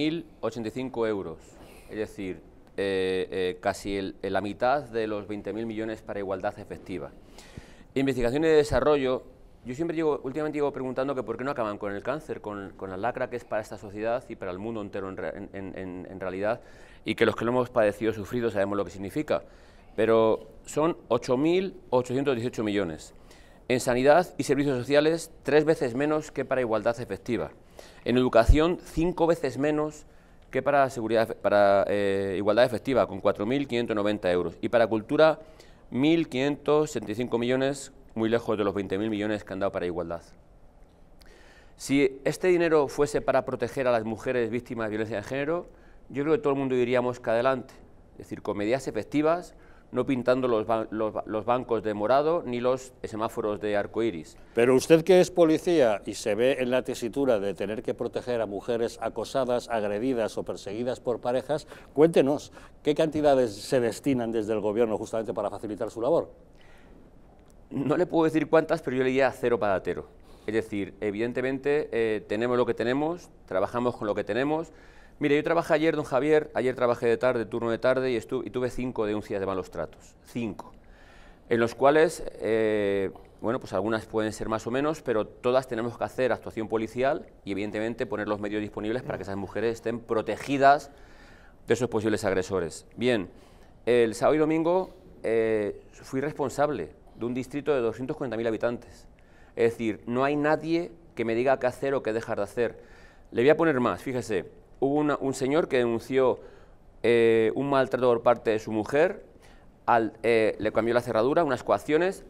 1.085 euros, es decir, eh, eh, casi la mitad de los 20.000 millones para igualdad efectiva. Investigación y desarrollo, yo siempre llego, últimamente digo preguntando que por qué no acaban con el cáncer, con, con la lacra que es para esta sociedad y para el mundo entero en, en realidad, y que los que lo hemos padecido, sufrido, sabemos lo que significa. Pero son 8.818 millones en sanidad y servicios sociales tres veces menos que para igualdad efectiva, en educación cinco veces menos que para, seguridad, eh, igualdad efectiva, con 4.590 euros, y para cultura 1.565 millones, muy lejos de los 20.000 millones que han dado para igualdad. Si este dinero fuese para proteger a las mujeres víctimas de violencia de género, yo creo que todo el mundo diríamos que adelante, es decir, con medidas efectivas, no pintando los, bancos de morado ni los semáforos de arco iris. Pero usted que es policía y se ve en la tesitura de tener que proteger a mujeres acosadas, agredidas o perseguidas por parejas, cuéntenos, ¿qué cantidades se destinan desde el gobierno justamente para facilitar su labor? No le puedo decir cuántas, pero yo le diría cero patatero. Es decir, evidentemente eh, tenemos lo que tenemos, trabajamos con lo que tenemos, Mire, yo trabajé ayer, don Javier, ayer trabajé de tarde, turno de tarde, y, tuve cinco denuncias de malos tratos, cinco, en los cuales, eh, bueno, pues algunas pueden ser más o menos, pero todas tenemos que hacer actuación policial y evidentemente poner los medios disponibles para que esas mujeres estén protegidas de esos posibles agresores. Bien, el sábado y domingo eh, fui responsable de un distrito de 240.000 habitantes. Es decir, no hay nadie que me diga qué hacer o qué dejar de hacer. Le voy a poner más, fíjese, hubo un señor que denunció eh, un maltrato por parte de su mujer, eh, le cambió la cerradura, unas coacciones,